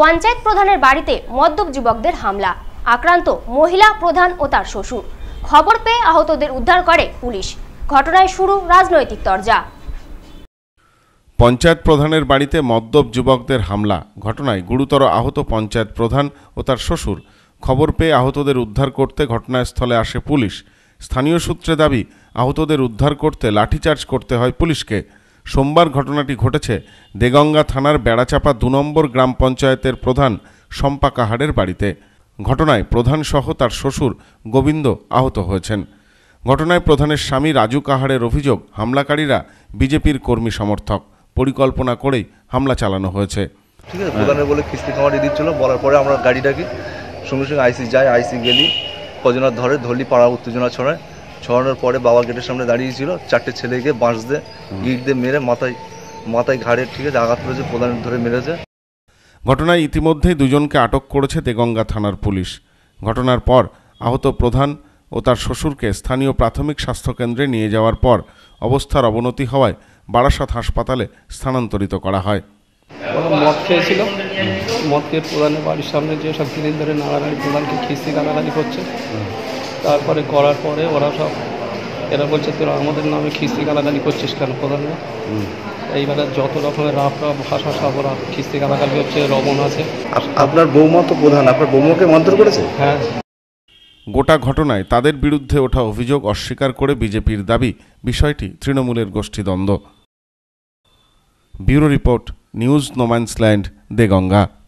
পঞ্চায়েত প্রধানের বাড়িতে মদ্যপ যুবকদের হামলা আক্রান্ত মহিলা প্রধান ও তার শ্বশুর খবর পেয়ে আহতদের উদ্ধার করে পুলিশ ঘটনায় শুরু রাজনৈতিক তরজা পঞ্চায়েত প্রধানের বাড়িতে মদ্যপ যুবকদের হামলা ঘটনায় গুরুতর আহত পঞ্চায়েত প্রধান ও তার শ্বশুর খবর পেয়ে আহতদের উদ্ধার করতে ঘটনাস্থলে আসে পুলিশ স্থানীয় সূত্রে দাবি আহতদের উদ্ধার করতে লাঠিচার্জ করতে হয় পুলিশকে সোমবার ঘটনাটি ঘটেছে দেগঙ্গা থানার বেড়াচাপা দু নম্বর গ্রাম পঞ্চায়েতের প্রধান শম্পা কাহারের বাড়িতে ঘটনায় প্রধানসহ তার শ্বশুর গোবিন্দ আহত হয়েছেন ঘটনায় প্রধানের স্বামী রাজু কাহারের অভিযোগ হামলাকারীরা বিজেপির কর্মী সমর্থক পরিকল্পনা করেই হামলা চালানো হয়েছে ঠিক আছে বলে পরে আমরা গাড়ি ডাকি সঙ্গে সঙ্গে আইসি যাই আইসি গেলি কজনার ধরে ধরলি পাড়া উত্তেজনা ছড়ায় ছড়ানোর পরে বাবা গেটের সামনে দাঁড়িয়েছিল চারটে ছেলে গিয়ে বাঁশ দিয়ে ইট দিয়ে মেরে মাথায় মাথায় ঘাড়ের ঠিক আছে আঘাত করেছে প্রধান ধরে মেরেছে ঘটনায় ইতিমধ্যেই দুজনকে আটক করেছে দেগঙ্গা থানার পুলিশ ঘটনার পর আহত প্রধান ও তার শ্বশুরকে স্থানীয় প্রাথমিক স্বাস্থ্যকেন্দ্রে নিয়ে যাওয়ার পর অবস্থার অবনতি হওয়ায় বারাসাত হাসপাতালে স্থানান্তরিত করা হয় মদ খেয়েছিল মদ খেয়ে প্রধানের বাড়ির সামনে যে সব দিন ধরে নাড়ানাড়ি প্রধানকে খিস্তি কানাকানি করছে তারপরে করার পরে ওরা সব এরা বলছে তোরা আমাদের নামে খিস্তি গালাগালি করছিস কেন প্রধান এইবারে যত রকমের রাফ রাফ ভাষা সব ওরা খিস্তি গালাগালি হচ্ছে রবণ আছে আপনার বৌমা তো প্রধান আপনার বৌমাকে মন্ত্র করেছে হ্যাঁ গোটা ঘটনায় তাদের বিরুদ্ধে ওঠা অভিযোগ অস্বীকার করে বিজেপির দাবি বিষয়টি তৃণমূলের গোষ্ঠীদ্বন্দ্ব bureau report news no man's land Deganga